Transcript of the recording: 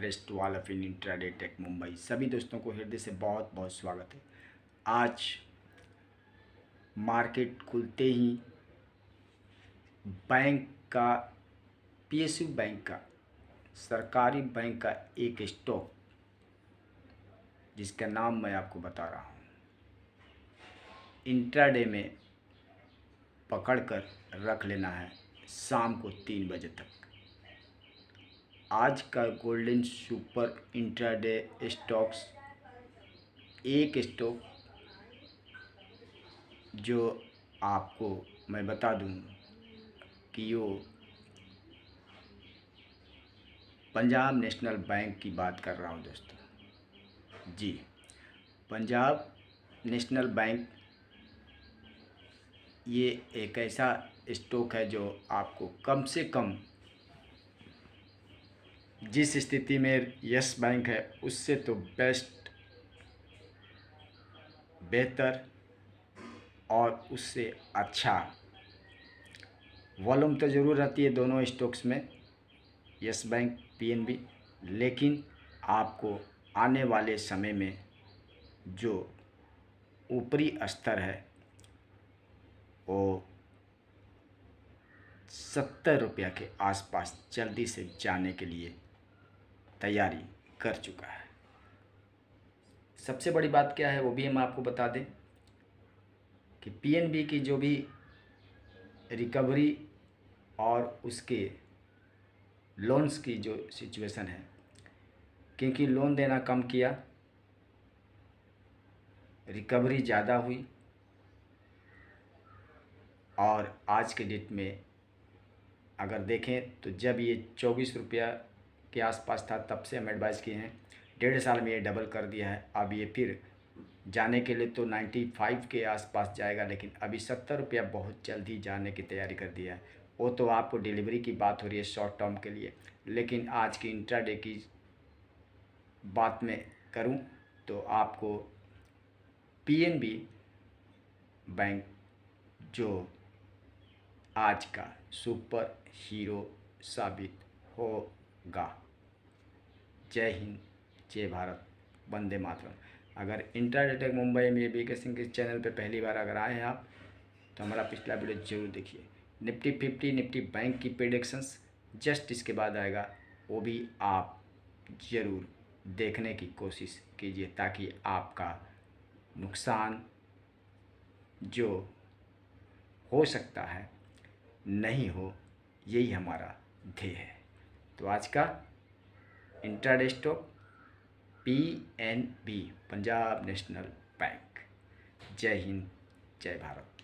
fresh to of Indian intraday tech Mumbai सभी दोस्तों को हृदय से बहुत बहुत स्वागत है आज मार्केट खुलते ही बैंक का पीएसयू बैंक का सरकारी बैंक का एक स्टॉक जिसका नाम मैं आपको बता रहा हूँ इंट्राडे में पकड़ कर रख लेना है शाम को तीन बजे तक आज का गोल्डन सुपर इंट्राडे स्टॉक्स एक स्टॉक जो आपको मैं बता दूं कि वो पंजाब नेशनल बैंक की बात कर रहा हूं दोस्तों जी पंजाब नेशनल बैंक ये एक ऐसा स्टॉक है जो आपको कम से कम जिस स्थिति में यस बैंक है उससे तो बेस्ट बेहतर और उससे अच्छा वॉल्यूम तो ज़रूर रहती है दोनों स्टॉक्स में यस बैंक पीएनबी लेकिन आपको आने वाले समय में जो ऊपरी स्तर है वो सत्तर रुपया के आसपास जल्दी से जाने के लिए तैयारी कर चुका है सबसे बड़ी बात क्या है वो भी हम आपको बता दें कि पीएनबी की जो भी रिकवरी और उसके लोन्स की जो सिचुएशन है क्योंकि लोन देना कम किया रिकवरी ज़्यादा हुई और आज के डेट में अगर देखें तो जब ये चौबीस रुपया के आसपास था तब से हम एडवाइस किए हैं डेढ़ साल में ये डबल कर दिया है अब ये फिर जाने के लिए तो 95 के आसपास जाएगा लेकिन अभी सत्तर रुपया बहुत जल्दी जाने की तैयारी कर दिया है वो तो आपको डिलीवरी की बात हो रही है शॉर्ट टर्म के लिए लेकिन आज की इंट्राडे की बात में करूं तो आपको पीएनबी बैंक जो आज का सुपर हीरो साबित हो गा जय हिंद जय भारत वंदे मातरम अगर इंटरडेटेक मुंबई में बी के सिंह के चैनल पे पहली बार अगर आए हैं आप तो हमारा पिछला वीडियो जरूर देखिए निफ्टी फिफ्टी निफ्टी बैंक की प्रिडिक्शंस जस्ट इसके बाद आएगा वो भी आप ज़रूर देखने की कोशिश कीजिए ताकि आपका नुकसान जो हो सकता है नहीं हो यही हमारा ध्येय है तो आज का intraday stock P N B Punjab National Bank जय हिंद जय भारत